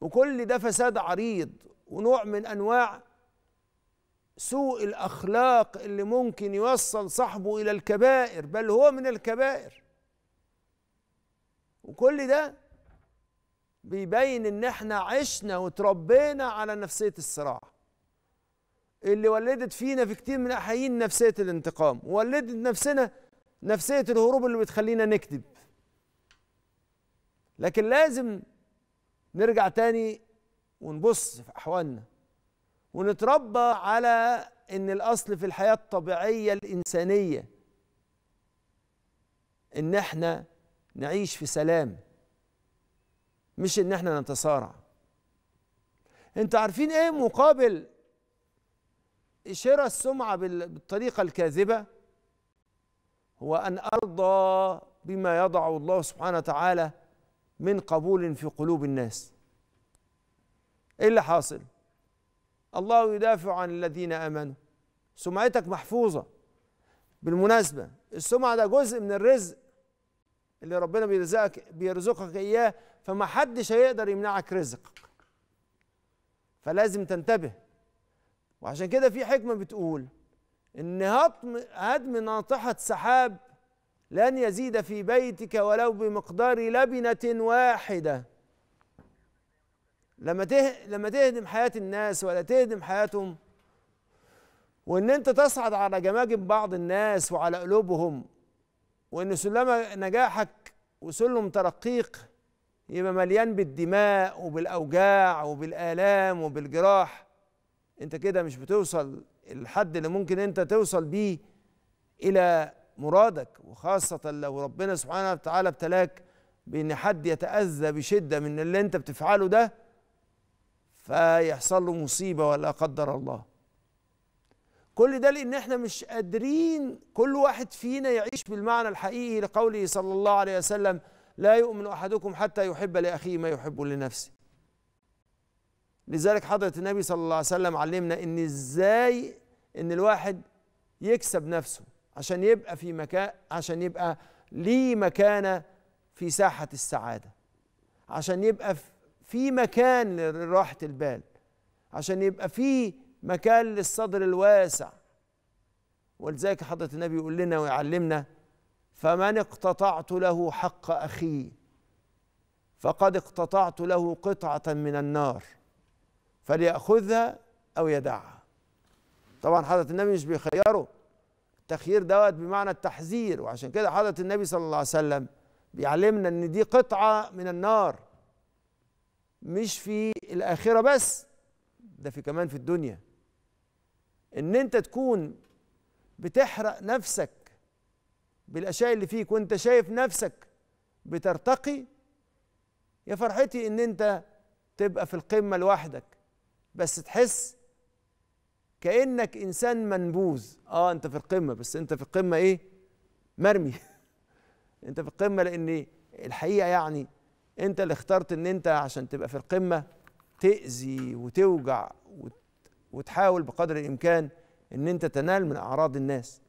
وكل ده فساد عريض ونوع من انواع سوء الاخلاق اللي ممكن يوصل صاحبه الى الكبائر بل هو من الكبائر وكل ده بيبين ان احنا عشنا وتربينا على نفسيه الصراع اللي ولدت فينا في كتير من الاحيان نفسيه الانتقام ولدت نفسنا نفسيه الهروب اللي بتخلينا نكذب لكن لازم نرجع تاني ونبص في احوالنا ونتربى على ان الاصل في الحياه الطبيعيه الانسانيه ان احنا نعيش في سلام مش ان احنا نتصارع انتوا عارفين ايه مقابل شراء السمعه بالطريقه الكاذبه هو ان ارضى بما يضع الله سبحانه وتعالى من قبول في قلوب الناس ايه اللي حاصل الله يدافع عن الذين امنوا سمعتك محفوظه بالمناسبه السمعه ده جزء من الرزق اللي ربنا بيرزقك بيرزقك اياه فما حدش هيقدر يمنعك رزقك فلازم تنتبه وعشان كده في حكمه بتقول ان هضم هدم ناطحه سحاب لن يزيد في بيتك ولو بمقدار لبنة واحدة لما ته... لما تهدم حياة الناس ولا تهدم حياتهم وان انت تصعد على جماجم بعض الناس وعلى قلوبهم وان سلم نجاحك وسلم ترقيق يبقى مليان بالدماء وبالاوجاع وبالالام وبالجراح انت كده مش بتوصل الحد اللي ممكن انت توصل بيه الى مرادك وخاصة لو ربنا سبحانه وتعالى ابتلاك بأن حد يتأذى بشدة من اللي أنت بتفعله ده فيحصل له مصيبة ولا قدر الله كل ده لأن احنا مش قادرين كل واحد فينا يعيش بالمعنى الحقيقي لقوله صلى الله عليه وسلم لا يؤمن أحدكم حتى يحب لأخيه ما يحب لنفسه لذلك حضرة النبي صلى الله عليه وسلم علمنا ان ازاي ان الواحد يكسب نفسه عشان يبقى في مكان عشان يبقى ليه مكانة في ساحة السعادة عشان يبقى في مكان لراحة البال عشان يبقى في مكان للصدر الواسع ولذلك حضرة النبي يقول لنا ويعلمنا فمن اقتطعت له حق أخيه فقد اقتطعت له قطعة من النار فليأخذها أو يدعها طبعا حضرة النبي مش بيخيره التخيير دوت بمعنى التحذير وعشان كده حضرة النبي صلى الله عليه وسلم بيعلمنا ان دي قطعة من النار مش في الآخرة بس ده في كمان في الدنيا ان انت تكون بتحرق نفسك بالاشياء اللي فيك وانت شايف نفسك بترتقي يا فرحتي ان انت تبقى في القمه لوحدك بس تحس كانك انسان منبوذ اه انت في القمه بس انت في القمه ايه مرمي انت في القمه لان الحقيقه يعني انت اللي اخترت ان انت عشان تبقى في القمه تاذي وتوجع وتحاول بقدر الامكان ان انت تنال من اعراض الناس